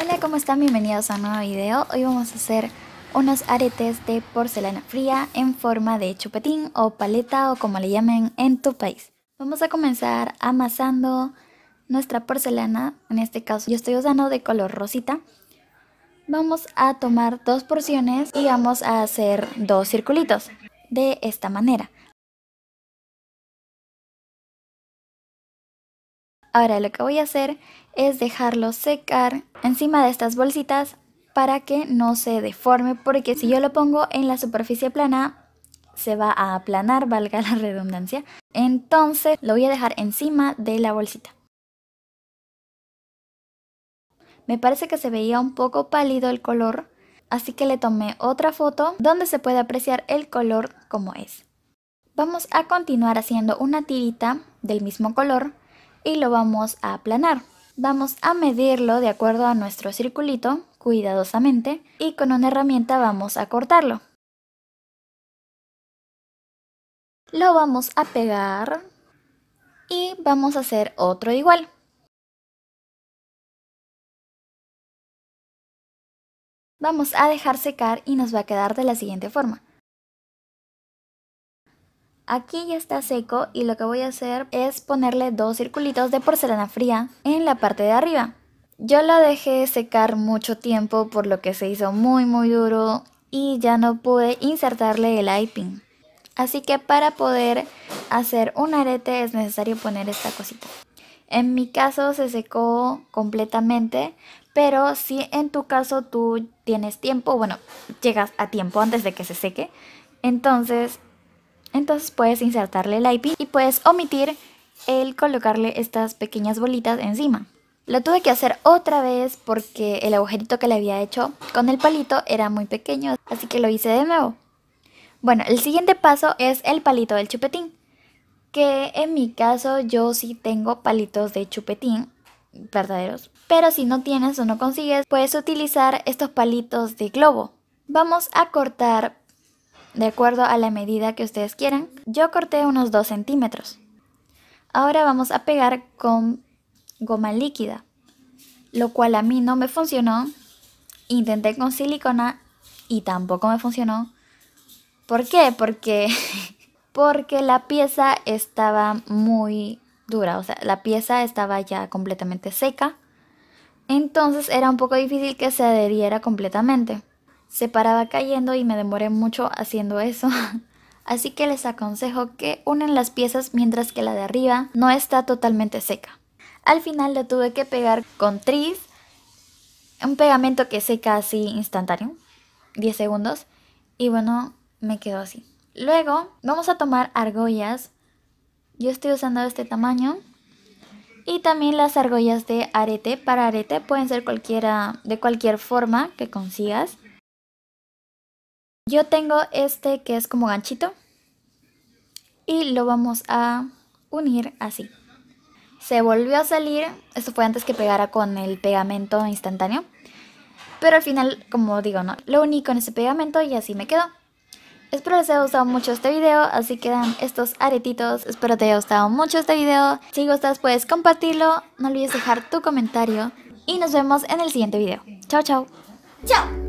Hola, ¿cómo están? Bienvenidos a un nuevo video. Hoy vamos a hacer unos aretes de porcelana fría en forma de chupetín o paleta o como le llamen en tu país. Vamos a comenzar amasando nuestra porcelana, en este caso yo estoy usando de color rosita. Vamos a tomar dos porciones y vamos a hacer dos circulitos de esta manera. Ahora lo que voy a hacer es dejarlo secar encima de estas bolsitas para que no se deforme porque si yo lo pongo en la superficie plana se va a aplanar, valga la redundancia. Entonces lo voy a dejar encima de la bolsita. Me parece que se veía un poco pálido el color, así que le tomé otra foto donde se puede apreciar el color como es. Vamos a continuar haciendo una tirita del mismo color y lo vamos a aplanar. Vamos a medirlo de acuerdo a nuestro circulito cuidadosamente y con una herramienta vamos a cortarlo. Lo vamos a pegar y vamos a hacer otro igual. Vamos a dejar secar y nos va a quedar de la siguiente forma. Aquí ya está seco y lo que voy a hacer es ponerle dos circulitos de porcelana fría en la parte de arriba. Yo la dejé secar mucho tiempo por lo que se hizo muy muy duro y ya no pude insertarle el iPin. Así que para poder hacer un arete es necesario poner esta cosita. En mi caso se secó completamente, pero si en tu caso tú tienes tiempo, bueno, llegas a tiempo antes de que se seque, entonces entonces puedes insertarle el IP y puedes omitir el colocarle estas pequeñas bolitas encima. Lo tuve que hacer otra vez porque el agujerito que le había hecho con el palito era muy pequeño, así que lo hice de nuevo. Bueno, el siguiente paso es el palito del chupetín, que en mi caso yo sí tengo palitos de chupetín verdaderos, pero si no tienes o no consigues, puedes utilizar estos palitos de globo. Vamos a cortar de acuerdo a la medida que ustedes quieran. Yo corté unos 2 centímetros. Ahora vamos a pegar con goma líquida, lo cual a mí no me funcionó. Intenté con silicona y tampoco me funcionó. ¿Por qué? Porque, porque la pieza estaba muy dura, o sea, la pieza estaba ya completamente seca. Entonces era un poco difícil que se adheriera completamente se paraba cayendo y me demoré mucho haciendo eso. Así que les aconsejo que unen las piezas mientras que la de arriba no está totalmente seca. Al final la tuve que pegar con tris, un pegamento que seca así instantáneo, 10 segundos, y bueno, me quedó así. Luego vamos a tomar argollas, yo estoy usando este tamaño, y también las argollas de arete. Para arete pueden ser cualquiera, de cualquier forma que consigas. Yo tengo este que es como ganchito y lo vamos a unir así. Se volvió a salir, esto fue antes que pegara con el pegamento instantáneo, pero al final, como digo, no, lo uní con ese pegamento y así me quedó. Espero les haya gustado mucho este video, así quedan estos aretitos. Espero te haya gustado mucho este video. Si gustas puedes compartirlo, no olvides dejar tu comentario. Y nos vemos en el siguiente video. Chao, chao. Chao.